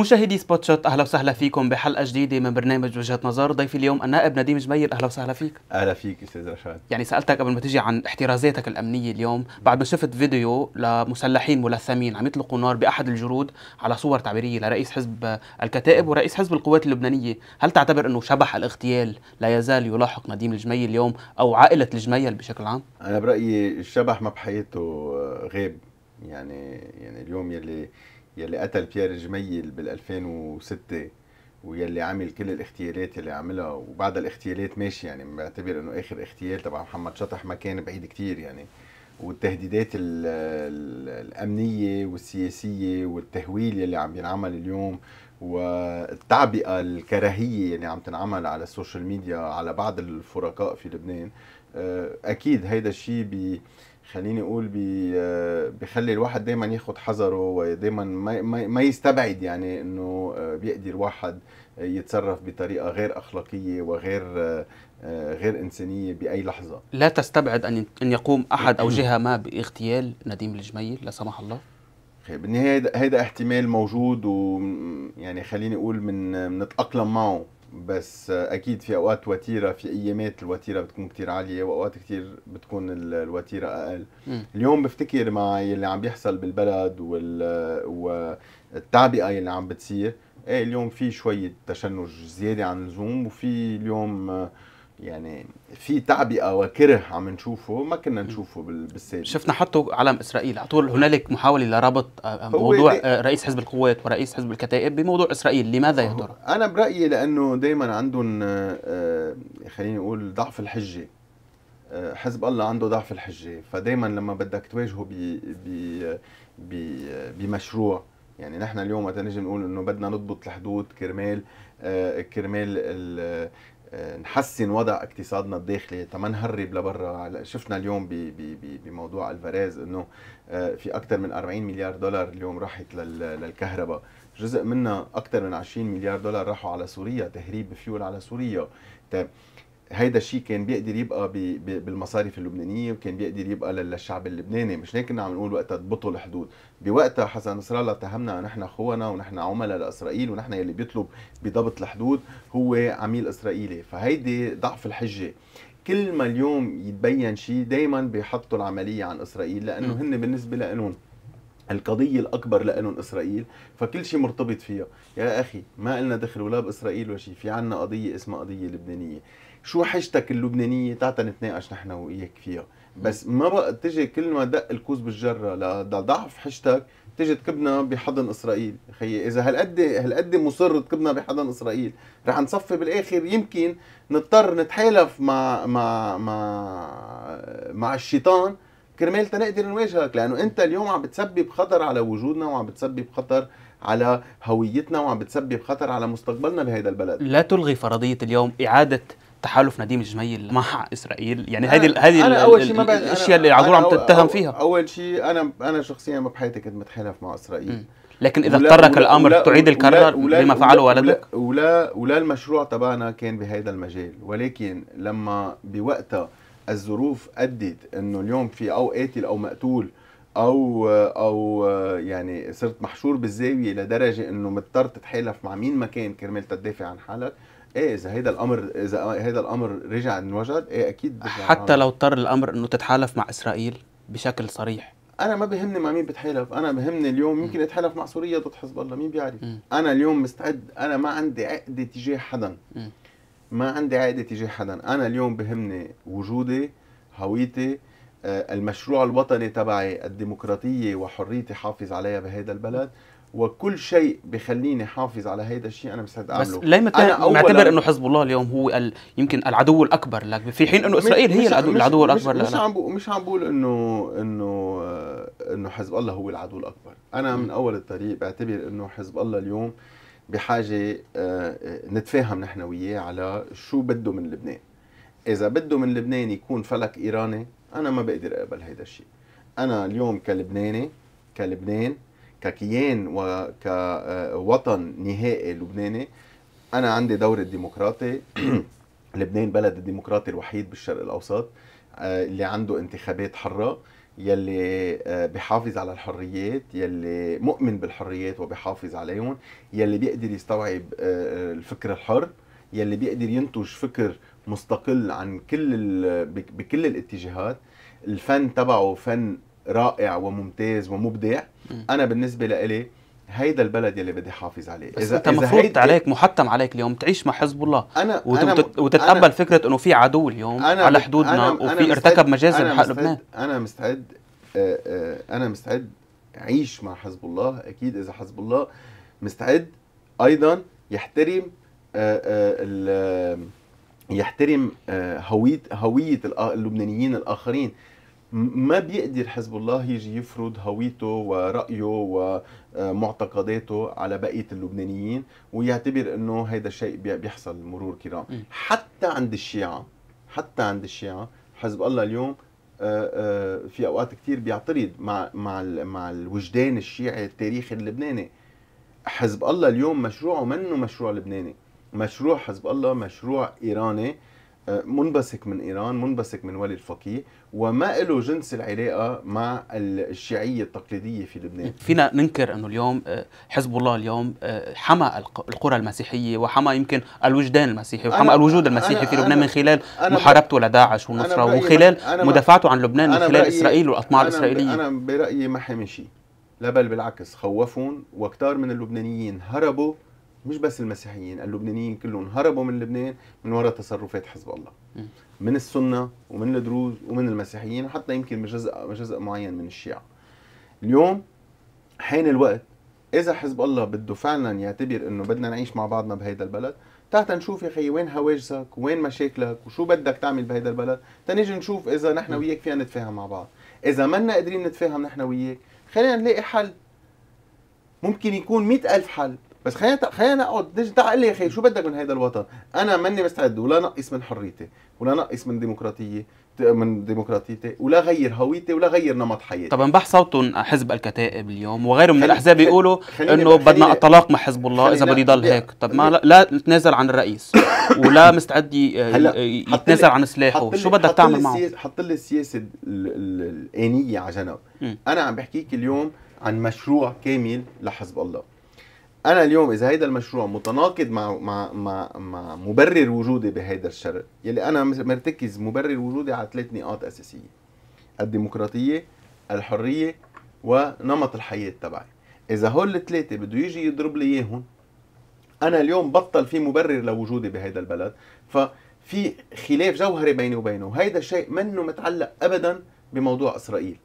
مشاهدي سبوت شوت اهلا وسهلا فيكم بحلقه جديده من برنامج وجهه نظر ضيفي اليوم النائب نديم جميل اهلا وسهلا فيك اهلا فيك استاذ رشاد يعني سالتك قبل ما تجي عن احترازاتك الامنيه اليوم بعد ما شفت فيديو لمسلحين ملثمين عم يطلقوا نار باحد الجرود على صور تعبيريه لرئيس حزب الكتائب ورئيس حزب القوات اللبنانيه هل تعتبر انه شبح الاغتيال لا يزال يلاحق نديم الجميل اليوم او عائله الجميل بشكل عام انا برايي الشبح ما بحياته غاب يعني يعني اليوم يلي يلي قتل بيير جميل بال 2006 ويلي عمل كل الاغتيالات اللي عملها وبعد الاغتيالات ماشي يعني بعتبر انه اخر اغتيال تبع محمد شطح ما كان بعيد كتير يعني والتهديدات الامنيه والسياسيه والتهويل يلي عم ينعمل اليوم والتعبئه الكراهيه اللي عم تنعمل على السوشيال ميديا على بعض الفرقاء في لبنان آه، اكيد هيدا الشيء خليني اقول بي بيخلي الواحد دايما ياخد حذره ودايما ما, ما يستبعد يعني انه آه، بيقدر واحد يتصرف بطريقه غير اخلاقيه وغير آه، آه، غير انسانيه باي لحظه لا تستبعد ان ان يقوم احد او جهه ما باغتيال نديم الجميل لا سمح الله بالنهايه هذا احتمال موجود ويعني خليني اقول من نتاقلم معه بس اكيد في اوقات وتيره في ايامات الوتيره بتكون كتير عاليه واوقات كتير بتكون الوتيره اقل م. اليوم بفتكر مع اللي عم بيحصل بالبلد وال والتعبئه اللي عم بتصير ايه اليوم في شويه تشنج زياده عن اللزوم وفي اليوم آه يعني في تعبئه وكره عم نشوفه ما كنا نشوفه بالسابق شفنا حطوا علم اسرائيل على طول هنالك محاوله لربط آه، آه، موضوع آه، رئيس حزب القوات ورئيس حزب الكتائب بموضوع اسرائيل لماذا يا ترى انا برايي لانه دائما عندهم خليني اقول ضعف الحجه حزب الله عنده ضعف الحجه فدائما لما بدك تواجهه ب ب بمشروع يعني نحن اليوم وقت نجي نقول انه بدنا نضبط الحدود كرمال كرمال نحسن وضع اقتصادنا الداخلي تما نهرب لبرا شفنا اليوم بي بي بموضوع الفاريز انه آه، في اكثر من 40 مليار دولار اليوم راحت للكهرباء جزء منها اكثر من 20 مليار دولار راحوا على سوريا تهريب فيول على سوريا طيب هيدا الشيء كان بيقدر يبقى بي بي بالمصارف اللبنانيه وكان بيقدر يبقى للشعب اللبناني مش هيك كنا عم نقول وقتها اضبطوا الحدود بوقتها حسن نصر الله اتهمنا نحن اخوانا ونحن عملاء لاسرائيل ونحن يلي بيطلب بضبط الحدود هو عميل اسرائيلي فهيدي ضعف الحجه كل ما اليوم يتبين شيء دائما بيحطوا العمليه عن اسرائيل لانه هن بالنسبه لهم القضية الأكبر لهم إسرائيل فكل شيء مرتبط فيها يا أخي ما لنا دخل ولا بإسرائيل ولا شيء في عنا قضية اسمها قضية لبنانية شو حاجتك اللبنانيه تعطى نتناقش نحن وياك فيها بس ما بقى تجي كل ما دق الكوز بالجره لضعف حاجتك تجي تكبنا بحضن اسرائيل خيي اذا هالقد هالقد مصر تكبنا بحضن اسرائيل رح نصفي بالاخر يمكن نضطر نتحالف مع مع مع مع الشيطان كرمال تنقدر نواجهك لانه انت اليوم عم بتسبب خطر على وجودنا وعم بتسبب خطر على هويتنا وعم بتسبب خطر على مستقبلنا بهذا البلد لا تلغي فرضيه اليوم اعاده تحالف نديم الجميل مع اسرائيل يعني هذه هذه الاشياء اللي عذور عم تتهم فيها اول شيء انا انا شخصيا ما بحياتي كنت متحالف مع اسرائيل م. لكن اذا اضطرك الامر ولا تعيد الكرر لما فعله والدك ولا ولا المشروع تبعنا كان بهذا المجال ولكن لما بوقتها الظروف ادت انه اليوم في او قاتل او مقتول او او يعني صرت محشور بالزاويه لدرجه انه مضطر تتحالف مع مين ما كان كرمال تدافع عن حالك ايه اذا هيدا الامر اذا هيدا الامر رجع انوجد ايه اكيد حتى لو اضطر الامر انه تتحالف مع اسرائيل بشكل صريح انا ما بهمني مع مين بتحالف انا بهمني اليوم يمكن اتحالف مع سوريا ضد حزب الله مين بيعرف م. انا اليوم مستعد انا ما عندي عقده تجاه حدا م. ما عندي عقده تجاه حدا انا اليوم بهمني وجودي هويتي آه، المشروع الوطني تبعي الديمقراطيه وحريتي حافظ عليها بهذا البلد وكل شيء بخليني حافظ على هيدا الشيء انا مستعد اعمله بس ليه انا معتبر انه حزب الله اليوم هو ال... يمكن العدو الاكبر لك في حين انه اسرائيل هي العدو, مش العدو الاكبر مش, مش عم مش عم بقول انه انه آه، انه حزب الله هو العدو الاكبر انا من اول الطريق بعتبر انه حزب الله اليوم بحاجه آه، آه، نتفاهم نحن وياه على شو بده من لبنان اذا بده من لبنان يكون فلك ايراني انا ما بقدر اقبل هيدا الشيء انا اليوم كلبناني كلبنان ككيان وكوطن آه، نهائي لبناني انا عندي دور الديمقراطي لبنان بلد الديمقراطي الوحيد بالشرق الاوسط آه، اللي عنده انتخابات حره يلي آه، بحافظ على الحريات يلي مؤمن بالحريات وبحافظ عليهم يلي بيقدر يستوعب الفكر الحر يلي بيقدر ينتج فكر مستقل عن كل بكل الاتجاهات الفن تبعه فن رائع وممتاز ومبدع انا بالنسبه لإلي هيدا البلد يلي بدي حافظ عليه بس اذا انت مفروض هيد... عليك محتم عليك اليوم تعيش مع حزب الله أنا وت... أنا وتتقبل أنا... فكره انه في عدو اليوم أنا على حدودنا أنا... وفي أنا ارتكب مجازر بحق لبنان انا مستعد آه، آه، انا مستعد اعيش مع حزب الله اكيد اذا حزب الله مستعد ايضا يحترم آه، يحترم هويه هويه اللبنانيين الاخرين ما بيقدر حزب الله يجي يفرض هويته ورأيه ومعتقداته على بقية اللبنانيين ويعتبر انه هيدا الشيء بيحصل مرور كرام حتى عند الشيعة حتى عند الشيعة حزب الله اليوم آه، آه، في اوقات كثير بيعترض مع مع مع الوجدان الشيعي التاريخي اللبناني حزب الله اليوم مشروعه منه مشروع لبناني مشروع حزب الله مشروع ايراني آه، منبثق من ايران منبثق من ولي الفقيه وما له جنس العلاقه مع الشيعيه التقليديه في لبنان فينا ننكر انه اليوم آه، حزب الله اليوم آه، حمى القرى المسيحيه وحمى يمكن الوجدان المسيحي وحمى الوجود المسيحي أنا في لبنان من خلال محاربته لداعش ونصره وخلال مدافعته عن لبنان من خلال اسرائيل والاطماع الاسرائيليه انا برايي ما حمي شيء لا بل بالعكس خوفون وكتار من اللبنانيين هربوا مش بس المسيحيين اللبنانيين كلهم هربوا من لبنان من وراء تصرفات حزب الله من السنه ومن الدروز ومن المسيحيين وحتى يمكن جزء جزء معين من الشيعه اليوم حان الوقت اذا حزب الله بده فعلا يعتبر انه بدنا نعيش مع بعضنا بهيدا البلد تحت نشوف يا اخي وين هواجسك وين مشاكلك وشو بدك تعمل بهيدا البلد تنيجي نشوف اذا نحن وياك فينا نتفاهم مع بعض اذا ما قادرين نتفاهم نحن وياك خلينا نلاقي حل ممكن يكون مئة ألف حل بس خلينا خلينا نقعد تعال لي يا اخي شو بدك من هذا الوطن؟ انا ماني مستعد ولا نقص من حريتي ولا نقص من ديمقراطيه من ديمقراطيتي ولا غير هويتي ولا غير نمط حياتي طب انبح صوتهم حزب الكتائب اليوم وغيره من الاحزاب بيقولوا انه بدنا الطلاق مع حزب الله اذا بده يضل هيك طب ما لا, نتنازل تنازل عن الرئيس ولا مستعد يتنازل عن سلاحه شو بدك تعمل معه حط لي السياسه الانيه على جنب انا عم بحكيك اليوم عن مشروع كامل لحزب الله انا اليوم اذا هيدا المشروع متناقض مع مع مع, مع مبرر وجودي بهيدا الشرق يلي انا مرتكز مبرر وجودي على ثلاث نقاط اساسيه الديمقراطيه الحريه ونمط الحياه تبعي اذا هول الثلاثه بده يجي يضرب لي اياهم انا اليوم بطل في مبرر لوجودي بهيدا البلد ففي خلاف جوهري بيني وبينه وهيدا الشيء منه متعلق ابدا بموضوع اسرائيل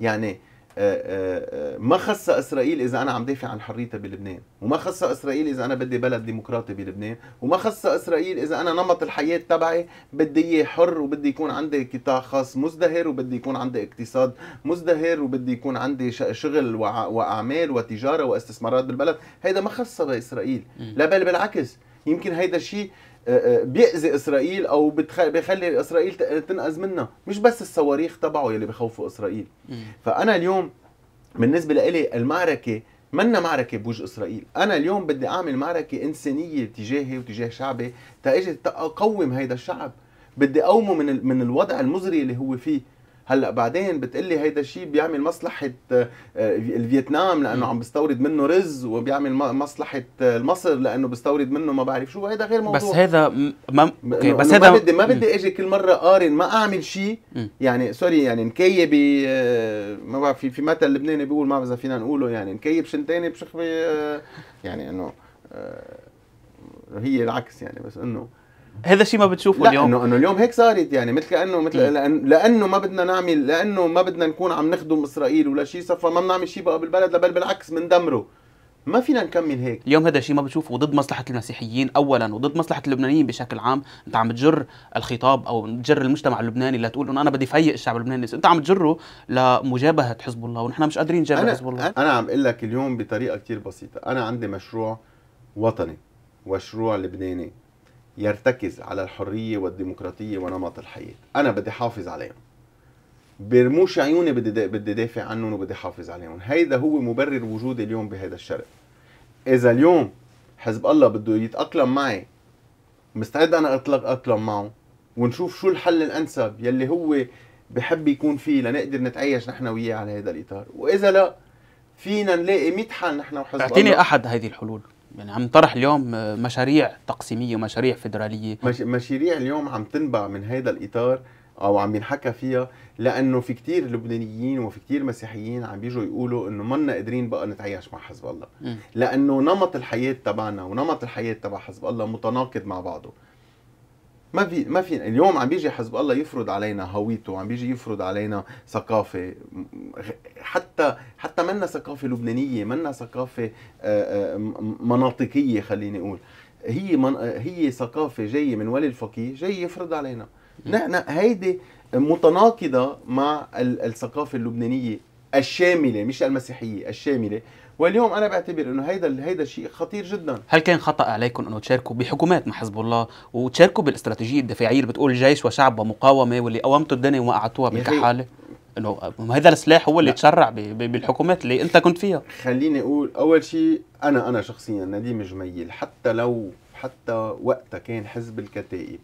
يعني آه، آه، آه، ما خص اسرائيل اذا انا عم دافع عن حريتها بلبنان وما خص اسرائيل اذا انا بدي بلد ديمقراطي بلبنان وما خص اسرائيل اذا انا نمط الحياه تبعي بدي اياه حر وبدي يكون عندي قطاع خاص مزدهر وبدي يكون عندي اقتصاد مزدهر وبدي يكون عندي شغل واعمال وتجاره واستثمارات بالبلد هيدا ما خص باسرائيل لا بل بالعكس يمكن هيدا الشيء آه، آه، بيأذي اسرائيل او بيخلي اسرائيل تنقذ منها مش بس الصواريخ تبعه يلي بخوفوا اسرائيل فانا اليوم بالنسبه لإلي المعركه منا معركة بوج إسرائيل أنا اليوم بدي أعمل معركة إنسانية تجاهي وتجاه شعبي تأجي تقوم هيدا الشعب بدي أقومه من, من الوضع المزري اللي هو فيه هلا بعدين بتقلي هيدا الشيء بيعمل مصلحه آه، الفيتنام لانه عم بيستورد منه رز وبيعمل مصلحه آه، مصر لانه بيستورد منه ما بعرف شو هيدا غير موضوع بس هذا ما اوكي بس هذا ما بدي ما بدي اجي كل مره قارن ما اعمل شيء يعني سوري يعني نكيب آه، ما بعرف في في مثل لبناني بيقول ما بعرف اذا فينا نقوله يعني نكيب شنتاني بشخبي يعني انه هي العكس يعني بس انه هذا الشيء ما بتشوفه لا اليوم انه انه اليوم هيك صارت يعني مثل كانه مثل إيه. لأن لانه ما بدنا نعمل لانه ما بدنا نكون عم نخدم اسرائيل ولا شيء صفى ما بنعمل شيء بقى بالبلد بل بالعكس بندمره ما فينا نكمل هيك اليوم هذا الشيء ما بتشوفه ضد مصلحه المسيحيين اولا وضد مصلحه اللبنانيين بشكل عام انت عم تجر الخطاب او تجر المجتمع اللبناني لتقول انه انا بدي فيق الشعب اللبناني انت عم تجره لمجابهه حزب الله ونحن مش قادرين نجابه حزب الله انا عم اقول لك اليوم بطريقه كثير بسيطه انا عندي مشروع وطني مشروع لبناني يرتكز على الحرية والديمقراطية ونمط الحياة أنا بدي حافظ عليهم برموش عيوني بدي بدي دافع عنهم وبدي حافظ عليهم هيدا هو مبرر وجودي اليوم بهذا الشرق إذا اليوم حزب الله بده يتأقلم معي مستعد أنا أطلق أتأقلم معه ونشوف شو الحل الأنسب يلي هو بحب يكون فيه لنقدر نتعايش نحن وياه على هذا الإطار وإذا لا فينا نلاقي 100 حل نحن وحزب الله اعطيني أحد هذه الحلول يعني عم طرح اليوم آه، مشاريع تقسيميه ومشاريع فدراليه مش... مشاريع اليوم عم تنبع من هذا الاطار او عم ينحكى فيها لانه في كتير لبنانيين وفي كتير مسيحيين عم بيجوا يقولوا انه منا قادرين بقى نتعايش مع حزب الله م. لانه نمط الحياه تبعنا ونمط الحياه تبع حزب الله متناقض مع بعضه ما في ما في اليوم عم بيجي حزب الله يفرض علينا هويته عم بيجي يفرض علينا ثقافه حتى حتى منا ثقافه لبنانيه منا ثقافه آه، آه، مناطقيه خليني اقول هي من هي ثقافه جايه من ولي الفقيه جاي يفرض علينا نحن هيدي متناقضه مع الثقافه اللبنانيه الشامله مش المسيحيه الشامله واليوم انا بعتبر انه هيدا هيدا الشيء خطير جدا هل كان خطا عليكم انه تشاركوا بحكومات مع حزب الله وتشاركوا بالاستراتيجيه الدفاعيه اللي بتقول جيش وشعب ومقاومه واللي قومتوا الدنيا وقعتوها بكحاله انه هذا السلاح هو اللي لا. تشرع بالحكومات اللي انت كنت فيها خليني اقول اول شيء انا انا شخصيا نديم جميل حتى لو حتى وقتها كان حزب الكتائب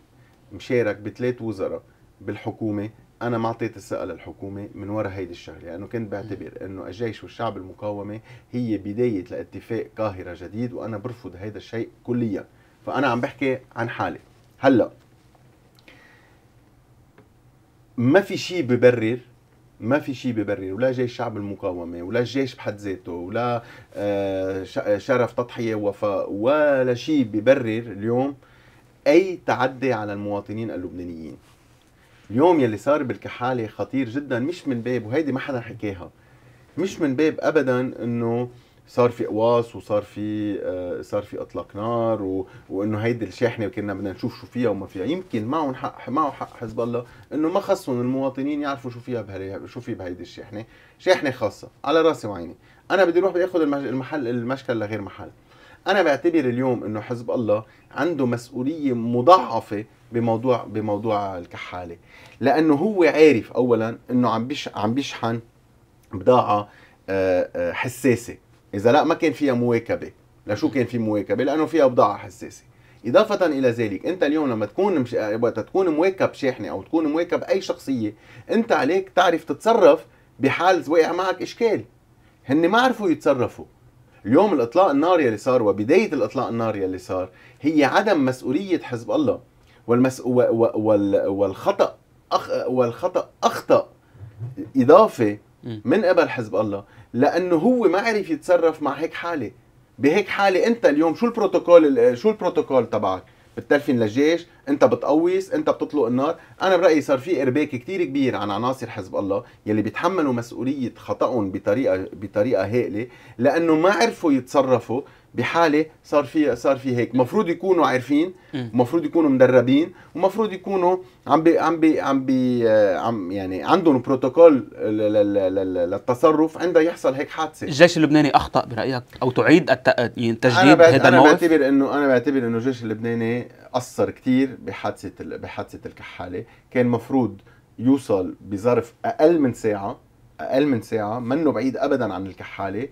مشارك بثلاث وزراء بالحكومه انا ما اعطيت الثقه للحكومه من وراء هيدي الشغله لانه كنت بعتبر انه الجيش والشعب المقاومه هي بدايه لاتفاق قاهره جديد وانا برفض هذا الشيء كليا فانا عم بحكي عن حالي هلا ما في شيء ببرر ما في شيء ببرر ولا جيش شعب المقاومه ولا الجيش بحد ذاته ولا آه، شرف تضحيه ووفاء ولا شيء ببرر اليوم اي تعدي على المواطنين اللبنانيين اليوم يلي صار بالكحاله خطير جدا مش من باب وهيدي ما حدا حكاها مش من باب ابدا انه صار في قواص وصار في آه صار في اطلاق نار و... وانه هيدي الشاحنه وكنا بدنا نشوف شو فيها وما فيها يمكن معهم حق معه حق حزب الله انه ما خصهم المواطنين يعرفوا شو فيها بهالي شو في بهيدي الشاحنه شاحنه خاصه على راسي وعيني انا بدي اروح باخذ المحل المشكل لغير محل انا بعتبر اليوم انه حزب الله عنده مسؤوليه مضاعفه بموضوع بموضوع الكحاله لانه هو عارف اولا انه عم بيش عم بيشحن بضاعه آه، آه، حساسه اذا لا ما كان فيها مواكبه لشو كان في مواكبه لانه فيها بضاعه حساسه إضافة إلى ذلك أنت اليوم لما تكون مش... وقت تكون مواكب شاحنة أو تكون مواكب أي شخصية أنت عليك تعرف تتصرف بحال وقع معك إشكال هن ما عرفوا يتصرفوا اليوم الاطلاق النار يلي صار وبدايه الاطلاق النار يلي صار هي عدم مسؤوليه حزب الله والمس... و... و... وال... والخطا أخ... والخطا اخطا اضافه من قبل حزب الله لانه هو ما عرف يتصرف مع هيك حاله بهيك حاله انت اليوم شو البروتوكول شو البروتوكول تبعك بتلفن للجيش انت بتقوص انت بتطلق النار انا برايي صار في ارباك كتير كبير عن عناصر حزب الله يلي بيتحملوا مسؤوليه خطاهم بطريقه بطريقه هائله لانه ما عرفوا يتصرفوا بحاله صار في صار في هيك مفروض يكونوا عارفين مفروض يكونوا مدربين ومفروض يكونوا عم بي عم بي عم بي آه، عم يعني عندهم بروتوكول للتصرف عند يحصل هيك حادثه الجيش اللبناني اخطا برايك او تعيد التجديد يعني هذا الموقف انا بعتبر انه انا بعتبر انه الجيش اللبناني قصر كثير بحادثه بحادثه الكحاله كان مفروض يوصل بظرف اقل من ساعه اقل من ساعه منه بعيد ابدا عن الكحاله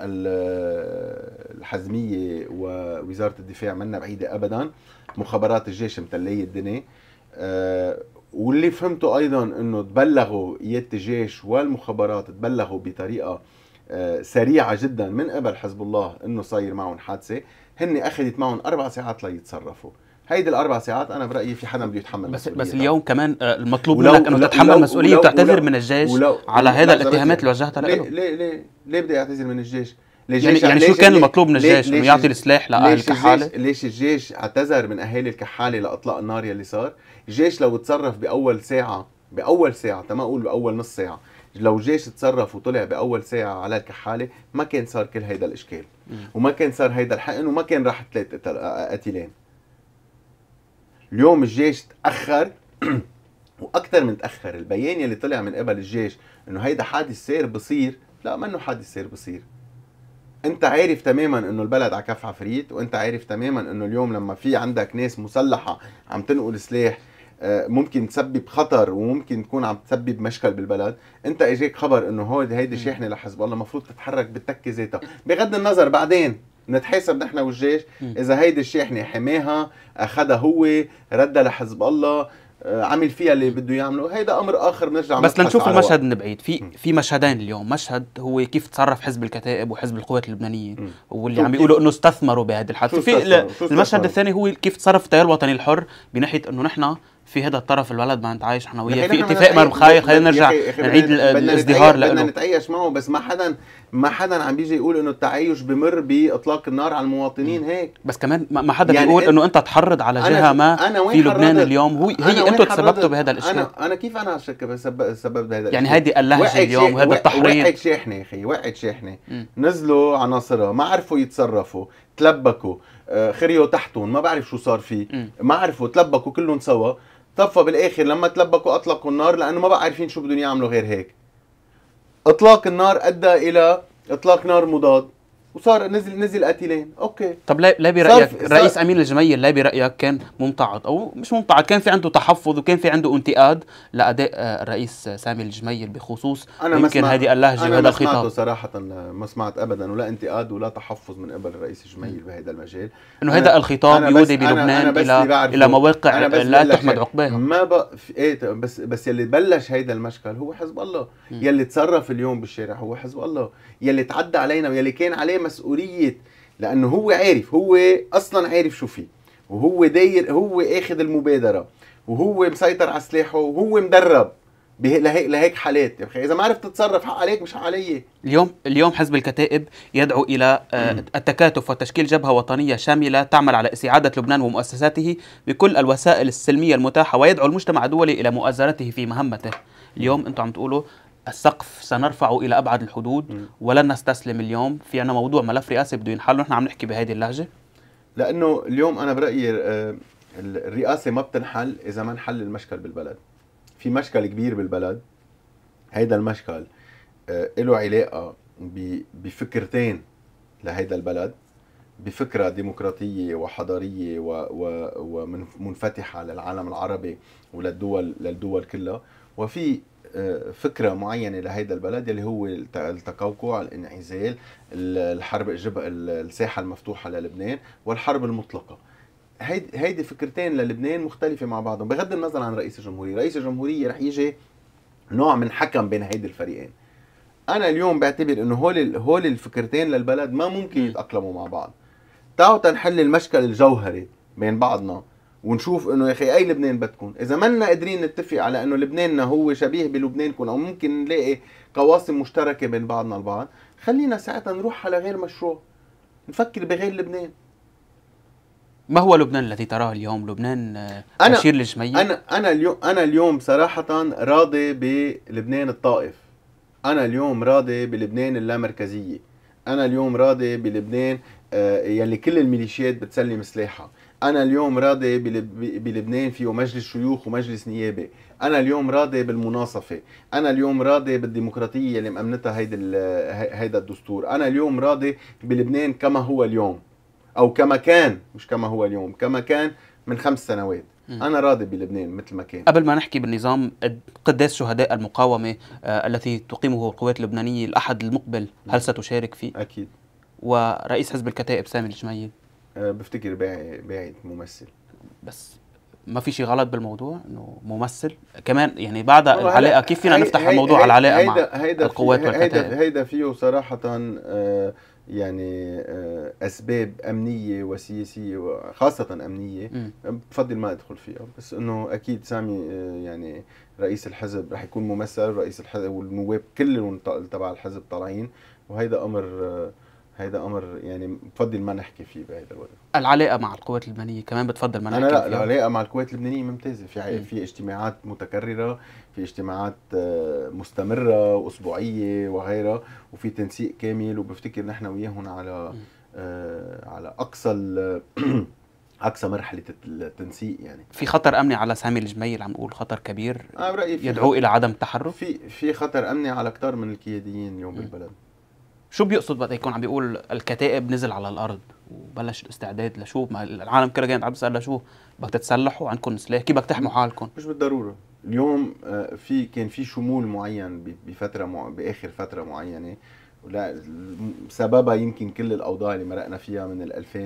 الحزميه ووزاره الدفاع منا بعيده ابدا مخابرات الجيش متليه الدنيا آه، واللي فهمته ايضا انه تبلغوا قياده الجيش والمخابرات تبلغوا بطريقه آه، سريعه جدا من قبل حزب الله انه صاير معهم حادثه هن اخذت معهم اربع ساعات ليتصرفوا هيدي الاربع ساعات انا برايي في حدا بده يتحمل بس بس اليوم كمان آه، المطلوب منك انه تتحمل مسؤوليه وتعتذر من الجيش ولو على هذا الاتهامات اللي وجهتها ليه ليه ليه ليه بدي اعتذر من الجيش؟ ليش يعني, يعني شو كان المطلوب من الجيش؟ انه يعطي السلاح لاهل الكحاله؟ ليش, ليش الجيش اعتذر من اهالي الكحاله لاطلاق النار يلي صار؟ الجيش لو تصرف باول ساعه باول ساعه تما اقول باول نص ساعه لو الجيش تصرف وطلع باول ساعه على الكحاله ما كان صار كل هيدا الاشكال وما كان صار هيدا الحقن وما كان راح ثلاث قتيلين اليوم الجيش تاخر واكثر من تاخر البيان يلي طلع من قبل الجيش انه هيدا حادث سير بصير لا منه حادث سير بصير انت عارف تماما انه البلد على كف عفريت وانت عارف تماما انه اليوم لما في عندك ناس مسلحه عم تنقل سلاح آه، ممكن تسبب خطر وممكن تكون عم تسبب مشكل بالبلد انت اجاك خبر انه هو هيدي شاحنه لحزب الله المفروض تتحرك بالتكه ذاتها بغض النظر بعدين نتحاسب نحن والجيش اذا هيدي الشاحنه حماها اخذها هو ردها لحزب الله آه، عمل فيها اللي بده يعمله هيدا امر اخر بنرجع بس لنشوف المشهد من بعيد في في مشهدين اليوم مشهد هو كيف تصرف حزب الكتائب وحزب القوات اللبنانيه واللي عم بيقولوا انه استثمروا بهذا الحادثه في المشهد الثاني هو كيف تصرف التيار الوطني الحر بناحيه انه نحن في هذا الطرف الولد ما انت عايش احنا وياه في اتفاق مرمخاي خلينا نرجع نعيد الازدهار لانه بدنا نتعيش معه بس ما حدا ما حدا عم بيجي يقول انه التعايش بمر باطلاق النار على المواطنين هيك بس كمان ما حدا يعني بيقول انه انت تحرض على جهه ما أنا في لبنان اليوم هو هي انتم تسببتوا بهذا الاشياء انا انا كيف انا سببت بهذا يعني هيدي اللهجه اليوم وهذا التحريض وقعت شاحنه يا اخي وقعت شاحنه نزلوا عناصرها ما عرفوا يتصرفوا تلبكوا آه، خريوا تحتهم ما بعرف شو صار فيه ما عرفوا تلبكوا كلهم سوا طفى بالاخر لما تلبكوا اطلقوا النار لانه ما بقى عارفين شو بدهم يعملوا غير هيك اطلاق النار ادى الى اطلاق نار مضاد وصار نزل نزل قتيلين اوكي طب لا برايك رئيس امين الجميل لا برايك كان ممتعض او مش ممتعض كان في عنده تحفظ وكان في عنده انتقاد لاداء آه، الرئيس سامي الجميل بخصوص أنا يمكن هذه اللهجه وهذا الخطاب انا ما صراحه ما سمعت ابدا ولا انتقاد ولا تحفظ من قبل الرئيس الجميل بهذا المجال انه هذا الخطاب يودي بلبنان الى الى مواقع لا تحمد عقباها ما في ايه بس بس يلي بلش هيدا المشكل هو حزب الله يلي تصرف اليوم بالشارع هو حزب الله يلي تعدى علينا ويلي كان عليه مسؤوليه لانه هو عارف هو اصلا عارف شو فيه وهو داير هو اخذ المبادره وهو مسيطر على سلاحه وهو مدرب لهيك لهيك حالات يا اخي يعني اذا ما عرفت تتصرف حق عليك مش حق علي اليوم اليوم حزب الكتائب يدعو الى آه، التكاتف وتشكيل جبهه وطنيه شامله تعمل على استعاده لبنان ومؤسساته بكل الوسائل السلميه المتاحه ويدعو المجتمع الدولي الى مؤازرته في مهمته اليوم انتم عم تقولوا السقف سنرفعه الى ابعد الحدود م. ولن نستسلم اليوم في عنا موضوع ملف رئاسي بده ينحل ونحن عم نحكي بهذه اللهجه لانه اليوم انا برايي آه، الرئاسه ما بتنحل اذا ما انحل المشكل بالبلد في مشكل كبير بالبلد هيدا المشكل آه، له علاقه بفكرتين لهيدا البلد بفكره ديمقراطيه وحضاريه ومنفتحه للعالم العربي وللدول للدول كلها وفي فكره معينه لهيدا البلد اللي هو التقوقع الانعزال الحرب الجبهه الساحه المفتوحه للبنان والحرب المطلقه هيدي هيدي فكرتين للبنان مختلفه مع بعضهم بغض النظر عن رئيس الجمهوريه رئيس الجمهوريه رح يجي نوع من حكم بين هيدي الفريقين انا اليوم بعتبر انه هول هول الفكرتين للبلد ما ممكن يتاقلموا مع بعض تعوا تنحل المشكل الجوهري بين بعضنا ونشوف انه يا اخي اي لبنان بدكم اذا منا قادرين نتفق على انه لبناننا هو شبيه بلبنانكم او ممكن نلاقي قواسم مشتركه بين بعضنا البعض خلينا ساعتها نروح على غير مشروع نفكر بغير لبنان ما هو لبنان الذي تراه اليوم لبنان آه، أنا أشير للجميع أنا أنا اليوم أنا اليوم صراحة راضي بلبنان الطائف أنا اليوم راضي بلبنان اللامركزية أنا اليوم راضي بلبنان آه، يلي كل الميليشيات بتسلم سلاحها انا اليوم راضي بلبنان فيه مجلس شيوخ ومجلس نيابه انا اليوم راضي بالمناصفه انا اليوم راضي بالديمقراطيه اللي مأمنتها هيدا هيدا الدستور انا اليوم راضي بلبنان كما هو اليوم او كما كان مش كما هو اليوم كما كان من خمس سنوات انا راضي بلبنان مثل ما كان قبل ما نحكي بالنظام قداس شهداء المقاومه آه، التي تقيمه القوات اللبنانيه الاحد المقبل هل ستشارك فيه اكيد ورئيس حزب الكتائب سامي الجميل آه، بفتكر باعت ممثل بس ما في شيء غلط بالموضوع انه ممثل كمان يعني بعد العلاقه كيف فينا نفتح الموضوع على العلاقه هيدا... مع هيدا القوات والكتائب هيدا فيه صراحه آه، يعني آه، اسباب امنيه وسياسيه خاصه امنيه بفضل ما ادخل فيها بس انه اكيد سامي يعني رئيس الحزب رح يكون ممثل رئيس الحزب والنواب كلهم تبع الحزب طالعين وهيدا امر هيدا امر يعني بفضل ما نحكي فيه بهيدا الوضع العلاقه مع القوات اللبنانيه كمان بتفضل ما نحكي انا لا لا العلاقه مع القوات اللبنانيه ممتازه في م. في اجتماعات متكرره في اجتماعات آه، مستمره واسبوعيه وغيرها وفي تنسيق كامل وبفتكر نحن وياهم على آه على اقصى اقصى مرحله التنسيق يعني في خطر امني على سامي الجميل عم نقول خطر كبير آه، برايي يدعو الى عدم التحرك في في خطر امني على كثار من القياديين اليوم بالبلد شو بيقصد وقت يكون عم بيقول الكتائب نزل على الارض وبلش الاستعداد لشو ما العالم كله قاعد عم بيسال لشو بدك تتسلحوا عندكم سلاح كيف بدك تحموا حالكم مش بالضروره اليوم آه، في كان في شمول معين بفتره باخر فتره معينه سببها يمكن كل الاوضاع اللي مرقنا فيها من ال 2000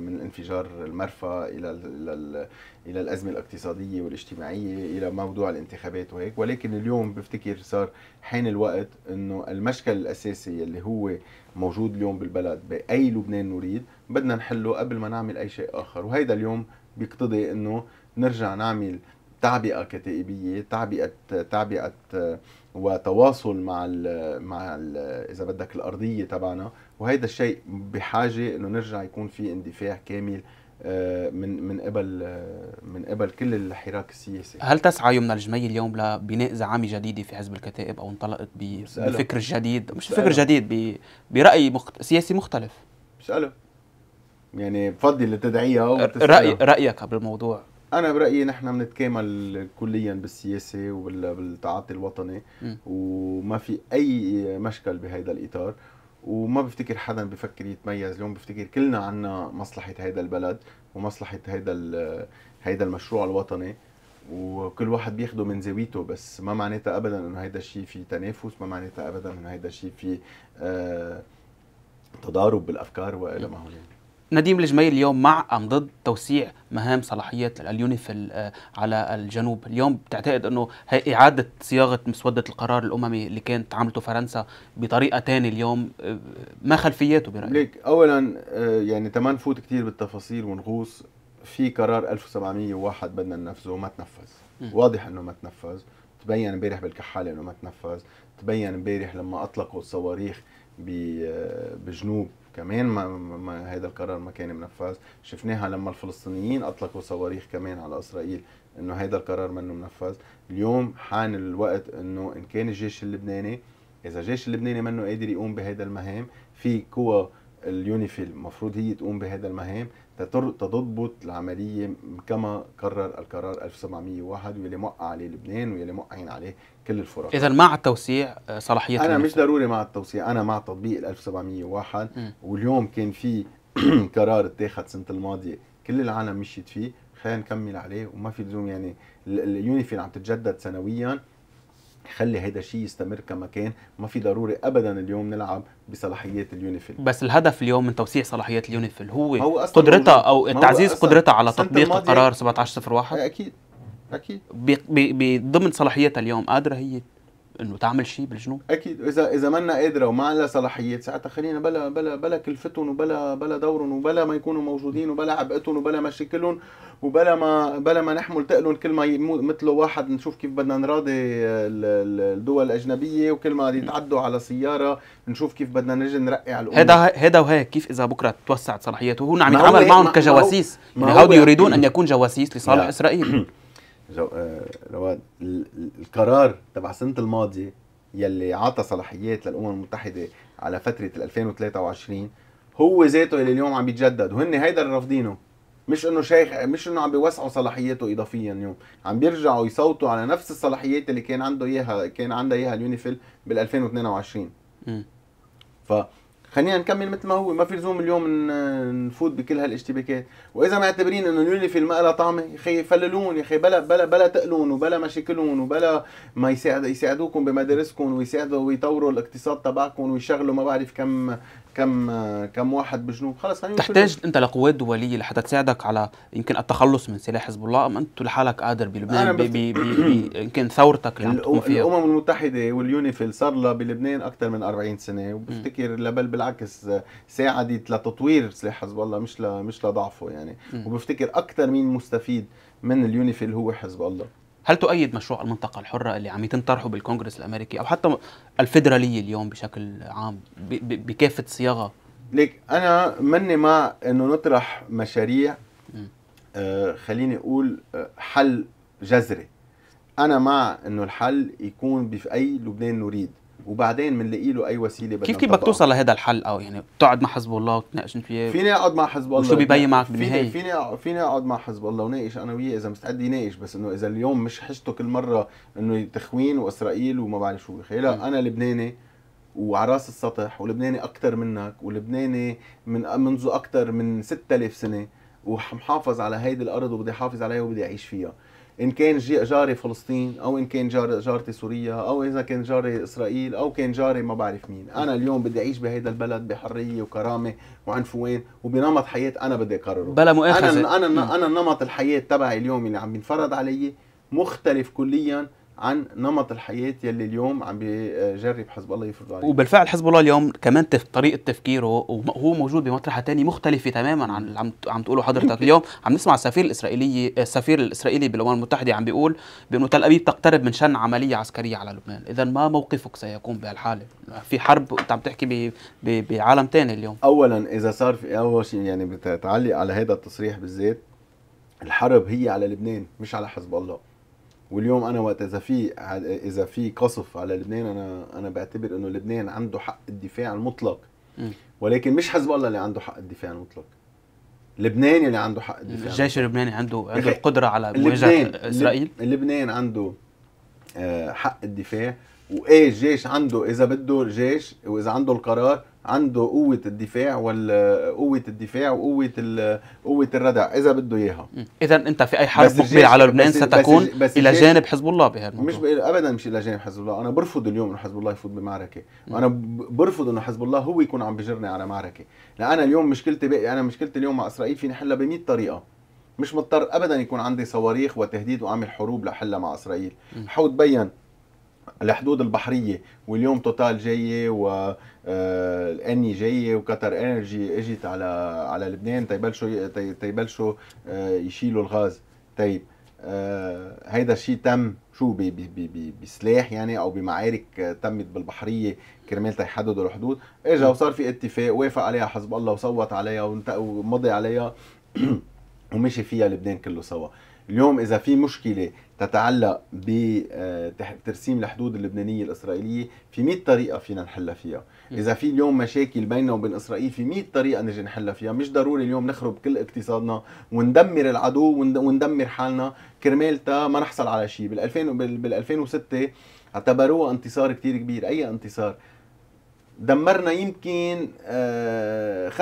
من انفجار المرفأ الى الى الى الازمه الاقتصاديه والاجتماعيه الى موضوع الانتخابات وهيك ولكن اليوم بفتكر صار حان الوقت انه المشكل الاساسي اللي هو موجود اليوم بالبلد باي لبنان نريد بدنا نحله قبل ما نعمل اي شيء اخر وهيدا اليوم بيقتضي انه نرجع نعمل تعبئه كتائبيه تعبئه تعبئه آه، وتواصل مع الـ مع الـ اذا بدك الارضيه تبعنا وهذا الشيء بحاجه انه نرجع يكون في اندفاع كامل آه، من من قبل آه، من قبل كل الحراك السياسي هل تسعى يمنى الجمي اليوم لبناء زعامه جديده في حزب الكتائب او انطلقت بفكر جديد مش فكر جديد براي مخت... سياسي مختلف بساله يعني بفضل تدعيها راي رايك بالموضوع انا برايي نحن بنتكامل كليا بالسياسه وبالتعاطي الوطني م. وما في اي مشكل بهذا الاطار وما بفتكر حدا بفكر يتميز اليوم بفتكر كلنا عنا مصلحه هذا البلد ومصلحه هذا هذا المشروع الوطني وكل واحد بياخده من زاويته بس ما معناتها ابدا انه هيدا الشيء في تنافس ما معناتها ابدا انه هيدا الشيء في آه تضارب بالافكار والى ما هنالك نديم الجميل اليوم مع أم ضد توسيع مهام صلاحيات اليونيفيل آه، على الجنوب اليوم بتعتقد أنه هي إعادة صياغة مسودة القرار الأممي اللي كانت عملته فرنسا بطريقة تانية اليوم آه، ما خلفياته برأيك؟ ليك أولا آه، يعني تما نفوت كثير بالتفاصيل ونغوص في قرار 1701 بدنا ننفذه وما تنفذ واضح أنه ما تنفذ تبين امبارح بالكحالة أنه ما تنفذ تبين امبارح لما أطلقوا الصواريخ بجنوب كمان ما, ما هذا القرار ما كان منفذ شفناها لما الفلسطينيين اطلقوا صواريخ كمان على اسرائيل انه هذا القرار منه منفذ اليوم حان الوقت انه ان كان الجيش اللبناني اذا الجيش اللبناني منه قادر يقوم بهذا المهام في قوى اليونيفيل المفروض هي تقوم بهذا المهام تضبط العملية كما قرر القرار 1701 واللي موقع عليه لبنان واللي موقعين عليه كل الفرق إذا مع التوسيع آه، صلاحية أنا مش ضروري مع التوسيع أنا مع تطبيق 1701 م. واليوم كان في قرار اتاخد سنة الماضية كل العالم مشيت فيه خلينا نكمل عليه وما في لزوم يعني اليونيفيل عم تتجدد سنويا خلي هيدا الشيء يستمر كما كان ما في ضروري ابدا اليوم نلعب بصلاحيات اليونيفيل بس الهدف اليوم من توسيع صلاحيات اليونيفيل هو, هو قدرتها او تعزيز قدرتها على تطبيق قرار 1701 اكيد اكيد بضمن صلاحياتها اليوم قادره هي انه تعمل شيء بالجنوب اكيد اذا اذا منا قادره وما عندها صلاحيات ساعتها خلينا بلا بلا بلا كلفتهم وبلا بلا دورهم وبلا ما يكونوا موجودين وبلا عبئتهم وبلا مشاكلهم وبلا ما بلا ما نحمل تقلهم كل ما يموت مثله واحد نشوف كيف بدنا نراضي الدول الاجنبيه وكل ما يتعدوا على سياره نشوف كيف بدنا نجي نرقع الامور هذا هذا وهيك كيف اذا بكره توسعت صلاحياته وهو عم يتعامل معهم كجواسيس يعني هؤلاء يريدون ان يكون جواسيس لصالح اسرائيل جو... آه، القرار تبع السنه الماضيه يلي عطى صلاحيات للامم المتحده على فتره 2023 هو ذاته اللي اليوم عم بيتجدد وهن هيدا اللي رافضينه مش انه شيخ مش انه عم بيوسعوا صلاحياته اضافيا اليوم عم بيرجعوا يصوتوا على نفس الصلاحيات اللي كان عنده اياها كان عندها اياها اليونيفيل بال 2022 ف خلينا نكمل مثل ما هو ما في لزوم اليوم نفوت بكل هالاشتباكات واذا معتبرين انه اليوني في المقلة طعمه يا اخي فللون يا اخي بلا بلا بلا تقلون وبلا مشاكلون وبلا ما يساعد يساعدوكم بمدارسكم ويساعدوا ويطوروا الاقتصاد تبعكم ويشغلوا ما بعرف كم كم كم واحد بجنوب خلص تحتاج انت لقوات دوليه لحتى تساعدك على يمكن التخلص من سلاح حزب الله ام انت لحالك قادر بلبنان بي يمكن ثورتك اللي عم فيها الامم المتحده واليونيفيل صار لها بلبنان اكثر من 40 سنه وبفتكر لبل بالعكس ساعدت لتطوير سلاح حزب الله مش ل... مش لضعفه يعني وبفتكر اكثر مين مستفيد من اليونيفيل هو حزب الله هل تؤيد مشروع المنطقة الحرة اللي عم يتم طرحه بالكونغرس الأمريكي أو حتى الفيدرالية اليوم بشكل عام بكافة صياغة؟ ليك أنا مني مع إنه نطرح مشاريع آه خليني أقول آه، حل جذري أنا مع إنه الحل يكون بأي لبنان نريد وبعدين بنلاقي له اي وسيله بدنا كيف كيف بدك توصل لهذا الحل او يعني بتقعد مع حزب الله وتناقش فيه فيني اقعد مع حزب الله شو ببين معك بالنهايه فيني فيني اقعد مع حزب الله وناقش انا وياه اذا مستعد يناقش بس انه اذا اليوم مش حشته كل مره انه تخوين واسرائيل وما بعرف شو لا انا لبناني وعلى راس السطح ولبناني اكثر منك ولبناني من منذ اكثر من 6000 سنه ومحافظ على هيدي الارض وبدي احافظ عليها وبدي اعيش فيها ان كان جاري فلسطين او ان كان جار جارتي سوريا او اذا كان جاري اسرائيل او كان جاري ما بعرف مين انا اليوم بدي اعيش بهذا البلد بحريه وكرامه وعنفوان وبنمط حياه انا بدي اقرره بلا مؤاخذه انا انا انا نمط الحياه تبعي اليوم اللي عم بينفرض علي مختلف كليا عن نمط الحياه يلي اليوم عم بيجرب حزب الله يفرض عليه وبالفعل حزب الله اليوم كمان تف... طريقه تفكيره وهو موجود بمطرحه تاني مختلفه تماما عن اللي عم عم تقوله حضرتك اليوم عم نسمع السفير الاسرائيلي السفير الاسرائيلي بالامم المتحده عم بيقول بانه تل ابيب تقترب من شن عمليه عسكريه على لبنان اذا ما موقفك سيكون بهالحاله في حرب انت عم تحكي ب... ب... بعالم تاني اليوم اولا اذا صار في اول شيء يعني بتعلق على هذا التصريح بالذات الحرب هي على لبنان مش على حزب الله واليوم انا وقت اذا في اذا في قصف على لبنان انا انا بعتبر انه لبنان عنده حق الدفاع المطلق ولكن مش حزب الله اللي عنده حق الدفاع المطلق لبنان اللي عنده حق الدفاع الجيش اللبناني عنده عنده القدره على مواجهه اسرائيل لبنان عنده آه، حق الدفاع وايه الجيش عنده اذا بده الجيش واذا عنده القرار عنده قوة الدفاع والقوة الدفاع وقوة قوة الردع إذا بده إياها. إذا أنت في أي حرب مقبلة على لبنان بس ستكون بس إلى جانب حزب الله بهالموضوع. مش أبدا مش إلى جانب حزب الله، أنا برفض اليوم إنه حزب الله يفوت بمعركة، أنا برفض إنه حزب الله هو يكون عم بجرني على معركة، لأ أنا اليوم مشكلتي باقي أنا مشكلتي اليوم مع إسرائيل فيني حلها ب 100 طريقة. مش مضطر أبدا يكون عندي صواريخ وتهديد وأعمل حروب لحلها مع إسرائيل، حتبين الحدود البحريه واليوم توتال جايه و آه، اني جايه وقطر انرجي اجت على على لبنان تيبلشوا تيبلشوا آه، يشيلوا الغاز طيب آه، هيدا الشيء تم شو بسلاح يعني او بمعارك تمت بالبحريه كرمال تيحددوا الحدود اجا وصار في اتفاق وافق عليها حزب الله وصوت عليها ومضي عليها ومشي فيها لبنان كله سوا اليوم اذا في مشكله تتعلق بترسيم الحدود اللبنانية الإسرائيلية في 100 طريقة فينا نحلها فيها إذا في اليوم مشاكل بيننا وبين إسرائيل في 100 طريقة نجي نحلها فيها مش ضروري اليوم نخرب كل اقتصادنا وندمر العدو وندمر حالنا كرمال تا ما نحصل على شيء بال 2000 بال 2006 اعتبروها انتصار كتير كبير أي انتصار دمرنا يمكن 5% آه،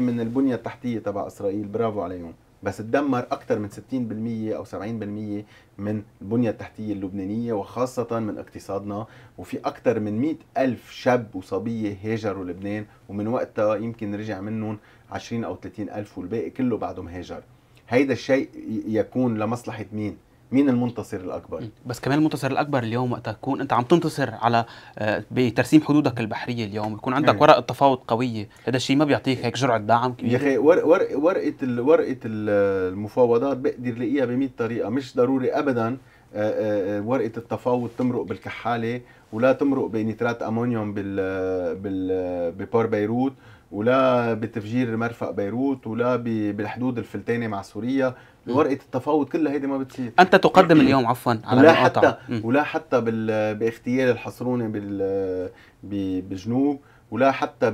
من البنية التحتية تبع إسرائيل برافو عليهم بس تدمر اكثر من 60% او 70% من البنيه التحتيه اللبنانيه وخاصه من اقتصادنا وفي اكثر من 100 الف شاب وصبيه هاجروا لبنان ومن وقتها يمكن رجع منهم 20 او 30 الف والباقي كله بعده مهاجر هيدا الشيء يكون لمصلحه مين مين المنتصر الاكبر بس كمان المنتصر الاكبر اليوم وقت تكون انت عم تنتصر على آه، بترسيم حدودك البحريه اليوم يكون عندك هي. ورقه تفاوض قويه هذا الشيء ما بيعطيك هيك جرعه دعم كبيره يا اخي ورقه ورقه ورقه المفاوضات بقدر لاقيها ب 100 طريقه مش ضروري ابدا آه، آه، ورقه التفاوض تمرق بالكحاله ولا تمرق بنترات امونيوم بال بال ببور بيروت ولا بتفجير مرفق بيروت ولا بالحدود الفلتانه مع سوريا ورقه التفاوض كلها هيدي ما بتصير انت تقدم اليوم عفوا على ولا حتى ولا حتى باغتيال الحصرونه بال بالجنوب ولا حتى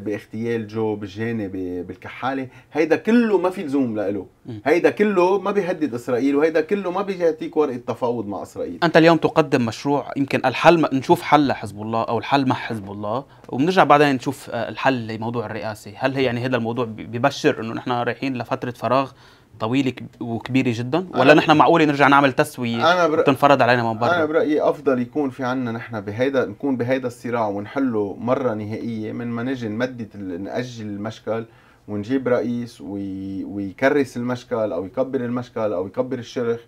باغتيال جو بجاني بالكحاله هيدا كله ما في لزوم له هيدا كله ما بيهدد اسرائيل وهيدا كله ما بيعطيك ورقه تفاوض مع اسرائيل انت اليوم تقدم مشروع يمكن الحل نشوف حل لحزب الله او الحل مع حزب الله وبنرجع بعدين نشوف آه، الحل لموضوع الرئاسه هل هي يعني هذا الموضوع ببشر انه نحن رايحين لفتره فراغ طويل وكبير جدا ولا نحن معقول نرجع نعمل تسويه بر... تنفرض علينا من برا انا برايي افضل يكون في عنا نحن بهيدا نكون بهيدا الصراع ونحله مره نهائيه من ما نجي نمدد ناجل المشكل ونجيب رئيس وي... ويكرس المشكل او يكبر المشكل او يكبر الشرخ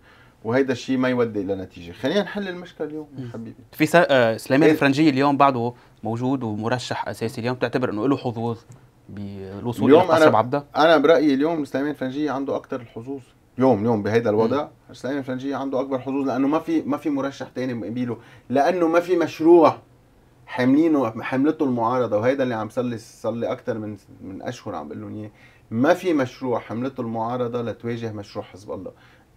وهيدا الشيء ما يودي الى نتيجه خلينا نحل المشكل اليوم حبيبي في س... آه سليمان إيه؟ الفرنجي اليوم بعده موجود ومرشح اساسي اليوم بتعتبر انه له حظوظ بالوصول اليوم الى حسب عبده انا برايي اليوم سليمان الفرنجيه عنده اكثر الحظوظ يوم يوم بهذا الوضع سليمان الفرنجيه عنده اكبر حظوظ لانه ما في ما في مرشح ثاني مقابله لانه ما في مشروع حاملينه حملته المعارضه وهيدا اللي عم صلي صلي اكثر من من اشهر عم بقول لهم اياه ما في مشروع حملته المعارضه لتواجه مشروع حزب الله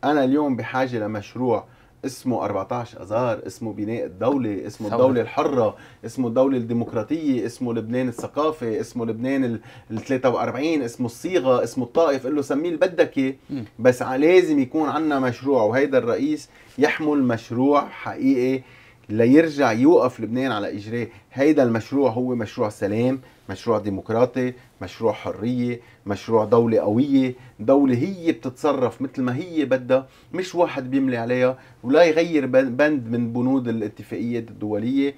انا اليوم بحاجه لمشروع اسمه 14 اذار اسمه بناء الدوله اسمه الدوله الحره اسمه الدوله الديمقراطيه اسمه لبنان الثقافه اسمه لبنان ال 43 اسمه الصيغه اسمه الطائف قل له سميه اللي بدك اياه بس لازم يكون عندنا مشروع وهيدا الرئيس يحمل مشروع حقيقي ليرجع يوقف لبنان على اجريه هيدا المشروع هو مشروع سلام مشروع ديمقراطي مشروع حرية مشروع دولة قوية دولة هي بتتصرف مثل ما هي بدها مش واحد بيملي عليها ولا يغير بند من بنود الاتفاقيات الدولية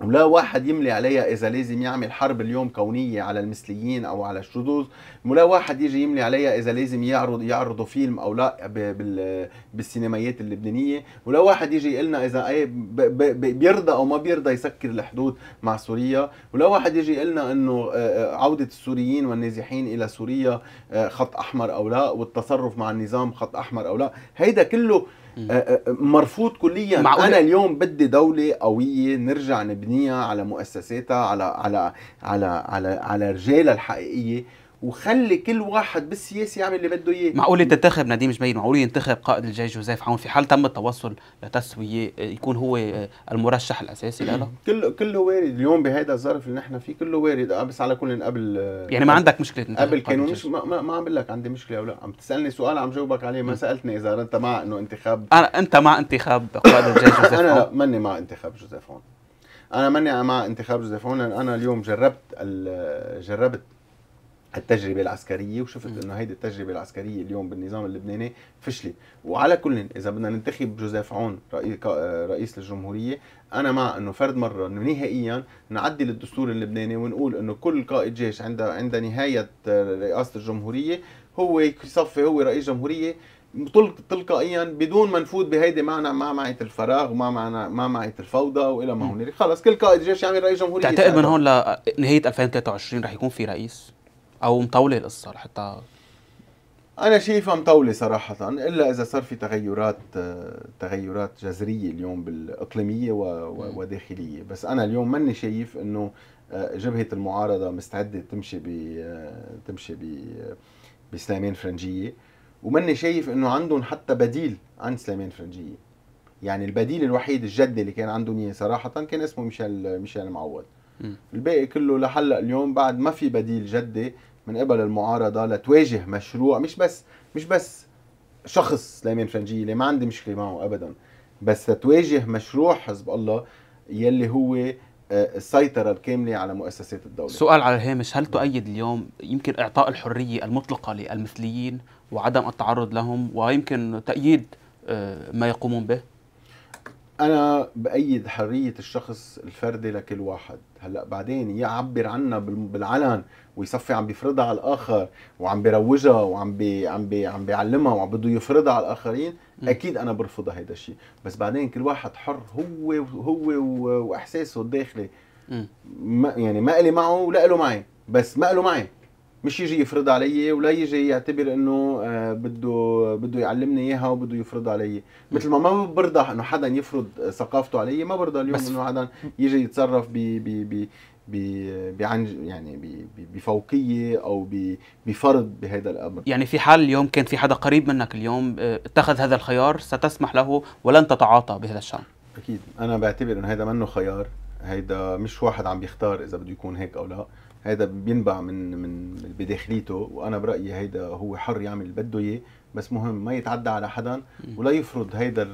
ولا واحد يملي عليها اذا لازم يعمل حرب اليوم كونيه على المثليين او على الشذوذ ولا واحد يجي يملي عليها اذا لازم يعرض يعرضوا فيلم او لا بالسينمايات اللبنانيه ولا واحد يجي يقلنا اذا بيرضى او ما بيرضى يسكر الحدود مع سوريا ولا واحد يجي يقلنا انه آه، آه، عوده السوريين والنازحين الى سوريا آه، خط احمر او لا والتصرف مع النظام خط احمر او لا هيدا كله آه، آه، مرفوض كليا معقولة. انا اليوم بدي دوله قويه نرجع نبنيها على مؤسساتها على على على على, على رجالها الحقيقيه وخلي كل واحد بالسياسه يعمل اللي بده اياه معقول ينتخب نديم جميل معقول ينتخب قائد الجيش جوزيف عون في حال تم التوصل لتسويه يكون هو المرشح الاساسي لا كله كله وارد اليوم بهذا الظرف اللي نحن فيه كله وارد آه، بس على كل قبل آه، يعني ما عندك مشكله قبل كانوا مش ما, ما, ما عم بقول لك عندي مشكله او لا عم تسالني سؤال عم جاوبك عليه ما سالتني اذا انت مع انه انتخاب انا انت مع انتخاب قائد الجيش جوزيف عون انا لا ماني مع انتخاب جوزيف عون انا ماني مع انتخاب جوزيف عون لان انا اليوم جربت جربت التجربه العسكريه وشفت انه هيدي التجربه العسكريه اليوم بالنظام اللبناني فشلت وعلى كل اذا بدنا ننتخب جوزيف عون آه، رئيس للجمهوريه انا مع انه فرد مره انه نهائيا نعدل الدستور اللبناني ونقول انه كل قائد جيش عند عند نهايه آه، رئاسه الجمهوريه هو يصفي هو رئيس جمهوريه تلقائيا بدون ما نفوت بهيدي معنى ما معية الفراغ وما معنى ما معية الفوضى والى ما هنالك خلص كل قائد جيش يعمل رئيس جمهوريه تعتقد من هون لنهايه 2023 رح يكون في رئيس او مطوله القصه لحتى انا شايفها مطوله صراحه الا اذا صار في تغيرات تغيرات جذريه اليوم بالاقليميه وداخليه بس انا اليوم ماني شايف انه آه، جبهه المعارضه مستعده تمشي ب آه، تمشي ب بسليمان فرنجيه وماني شايف انه عندهم حتى بديل عن سليمان فرنجيه يعني البديل الوحيد الجدي اللي كان عندهم صراحه كان اسمه ميشيل ميشيل معوض الباقي كله لهلا اليوم بعد ما في بديل جدي من قبل المعارضه لتواجه مشروع مش بس مش بس شخص سليمان فرنجي اللي ما عندي مشكله معه ابدا بس تواجه مشروع حزب الله يلي هو آه، السيطرة الكاملة على مؤسسات الدولة سؤال على الهامش هل تؤيد اليوم يمكن إعطاء الحرية المطلقة للمثليين وعدم التعرض لهم ويمكن تأييد آه، ما يقومون به؟ انا بايد حريه الشخص الفردي لكل واحد هلا بعدين يعبر عنها بالعلن ويصفي عم بيفرضها على الاخر وعم بيروجها وعم بي عم بي عم بيعلمها وعم بده يفرضها على الاخرين م. اكيد انا برفضها هيدا الشيء بس بعدين كل واحد حر هو هو واحساسه الداخلي ما يعني ما الي معه ولا له معي بس ما له معي مش يجي يفرض علي ولا يجي يعتبر انه آه، بده بده يعلمني اياها وبده يفرض علي مثل ما ما برضى انه حدا يفرض ثقافته علي ما برضى اليوم انه حدا يجي يتصرف ب ب ب بعنج يعني بفوقيه او بفرض بهذا الامر يعني في حال اليوم كان في حدا قريب منك اليوم آه، اتخذ هذا الخيار ستسمح له ولن تتعاطى بهذا الشان اكيد انا بعتبر انه هذا منه خيار هيدا مش واحد عم بيختار اذا بده يكون هيك او لا هيدا بينبع من من بداخليته وانا برايي هيدا هو حر يعمل اللي بده اياه بس مهم ما يتعدى على حدا ولا يفرض هيدا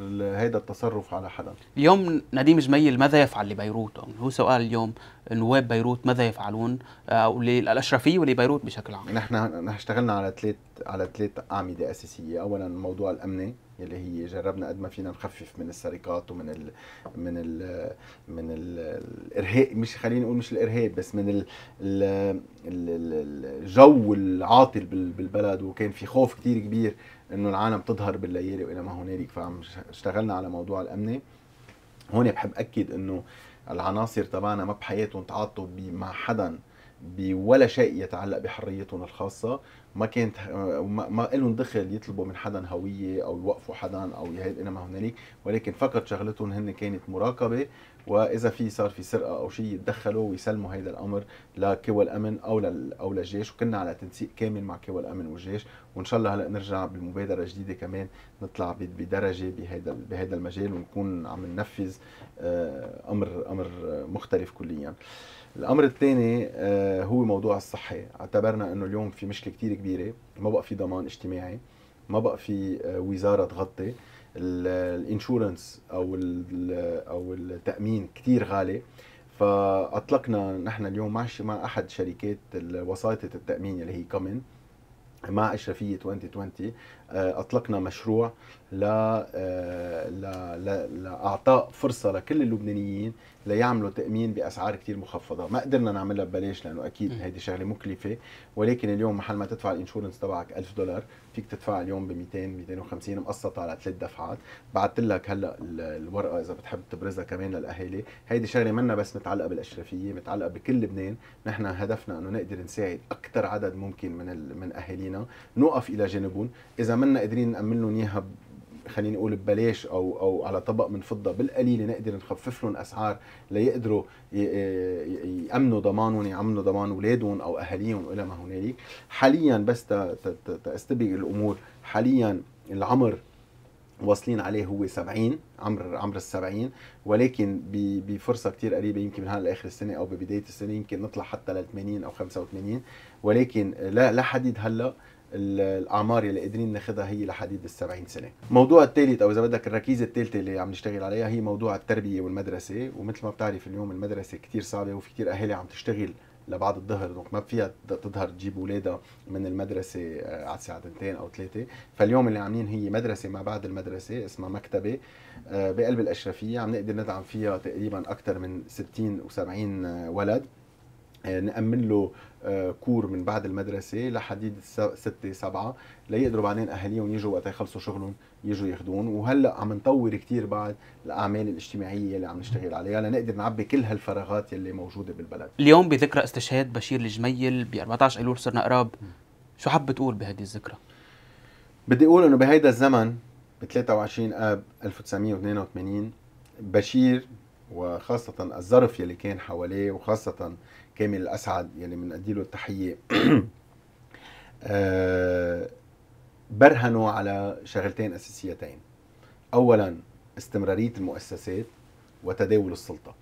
هيدا التصرف على حدا اليوم نديم جميل ماذا يفعل لبيروت يعني هو سؤال اليوم نواب بيروت ماذا يفعلون آه، او للاشرفيه ولبيروت بشكل عام نحن اشتغلنا على ثلاث على ثلاث اعمده اساسيه اولا موضوع الامني اللي هي جربنا قد ما فينا نخفف من السرقات ومن ال من ال من ال الارهاب مش خليني نقول مش الارهاب بس من ال ال الجو العاطل بالبلد وكان في خوف كتير كبير انه العالم تظهر بالليالي والى ما هنالك فعم اشتغلنا على موضوع الامن هون بحب اكد انه العناصر تبعنا ما بحياتهم تعاطوا مع حدا بولا شيء يتعلق بحريتهم الخاصه ما كانت ما لهم دخل يطلبوا من حدا هويه او يوقفوا حدا او يهيد إنما هنالك ولكن فقط شغلتهم هن كانت مراقبه واذا في صار في سرقه او شيء يتدخلوا ويسلموا هذا الامر لقوى الامن او او للجيش وكنا على تنسيق كامل مع قوى الامن والجيش وان شاء الله هلا نرجع بمبادره جديده كمان نطلع بدرجه بهذا بهذا المجال ونكون عم ننفذ آه، امر امر مختلف كليا. الامر الثاني آه، هو موضوع الصحه اعتبرنا انه اليوم في مشكله كثير كبيره ما بقى في ضمان اجتماعي ما بقى في آه، وزاره تغطي الانشورنس او او التامين كثير غالي فاطلقنا نحن اليوم مع احد شركات وساطه التامين اللي هي كومن مع اشرفيه 2020 آه، اطلقنا مشروع آه، ل لاعطاء فرصه لكل اللبنانيين ليعملوا تامين باسعار كثير مخفضه، ما قدرنا نعملها ببلاش لانه اكيد هيدي شغله مكلفه ولكن اليوم محل ما تدفع الانشورنس تبعك 1000 دولار فيك تدفع اليوم ب 200 250 مقسطة على ثلاث دفعات بعثت لك هلا الورقه اذا بتحب تبرزها كمان للاهالي هيدي شغله منا بس متعلقه بالاشرفيه متعلقه بكل لبنان نحن هدفنا انه نقدر نساعد اكثر عدد ممكن من من اهالينا نوقف الى جانبهم اذا منا قادرين نامن لهم اياها خليني اقول ببلاش او او على طبق من فضه بالقليله نقدر نخفف لهم اسعار ليقدروا يامنوا ضمانهم يامنوا ضمان اولادهم او اهاليهم والى ما هنالك حاليا بس تستبق الامور حاليا العمر واصلين عليه هو 70 عمر عمر ال 70 ولكن بفرصه كثير قريبه يمكن من هلا لاخر السنه او ببدايه السنه يمكن نطلع حتى لل 80 او 85 ولكن لا لا حديد هلا الاعمار اللي قادرين ناخذها هي لحديد ال 70 سنه. الموضوع الثالث او اذا بدك الركيزه الثالثه اللي عم نشتغل عليها هي موضوع التربيه والمدرسه ومثل ما بتعرف اليوم المدرسه كثير صعبه وفي كثير اهالي عم تشتغل لبعد الظهر ما فيها تظهر تجيب اولادها من المدرسه آه، على الساعه 2 او ثلاثه، فاليوم اللي عاملين هي مدرسه ما بعد المدرسه اسمها مكتبه آه، بقلب الاشرفيه عم نقدر ندعم فيها تقريبا اكثر من 60 و70 آه، ولد آه، نأمن له آه، كور من بعد المدرسة لحديد ستة سبعة ليقدروا بعدين أهاليهم يجوا وقت يخلصوا شغلهم يجوا ياخذون وهلا عم نطور كثير بعد الاعمال الاجتماعيه اللي عم نشتغل عليها لنقدر نعبي كل هالفراغات اللي موجوده بالبلد. اليوم بذكرى استشهاد بشير الجميل ب 14 ايلول صرنا قراب، شو حاب تقول بهذه الذكرى؟ بدي اقول انه بهيدا الزمن ب 23 اب 1982 بشير وخاصة الظرف يلي كان حواليه وخاصة كامل الاسعد يلي يعني بنأدي له التحيه آه، برهنوا على شغلتين اساسيتين اولا استمراريه المؤسسات وتداول السلطه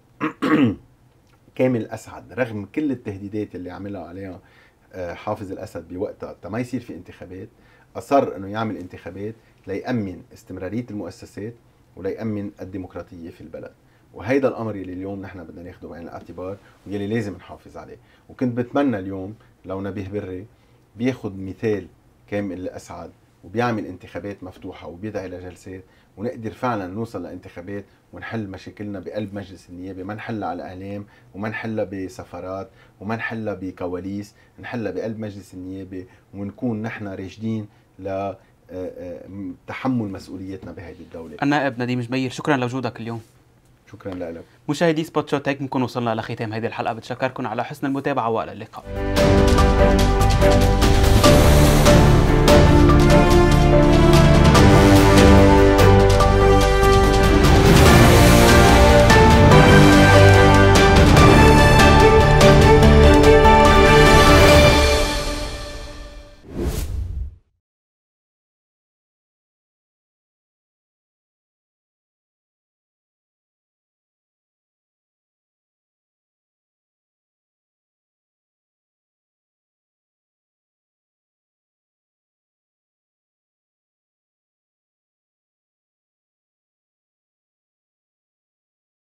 كامل الاسعد رغم كل التهديدات اللي عملها عليها آه، حافظ الاسد بوقتها ما يصير في انتخابات اصر انه يعمل انتخابات ليأمن استمراريه المؤسسات وليأمن الديمقراطيه في البلد وهيدا الامر يلي اليوم نحن بدنا ناخده بعين الاعتبار ويلي لازم نحافظ عليه وكنت بتمنى اليوم لو نبيه بري بياخد مثال كامل لاسعد وبيعمل انتخابات مفتوحه وبيدعي لجلسات ونقدر فعلا نوصل لانتخابات ونحل مشاكلنا بقلب مجلس النيابه ما نحلها على اعلام وما نحلها بسفرات وما نحلها بكواليس نحلها بقلب مجلس النيابه ونكون نحن راشدين ل آه، آه، تحمل مسؤوليتنا بهذه الدوله النائب نديم جبير شكرا لوجودك اليوم شكرا لك مشاهدي سبوت شوت هيك بنكون وصلنا لختام هذه الحلقه بتشكركم على حسن المتابعه والى اللقاء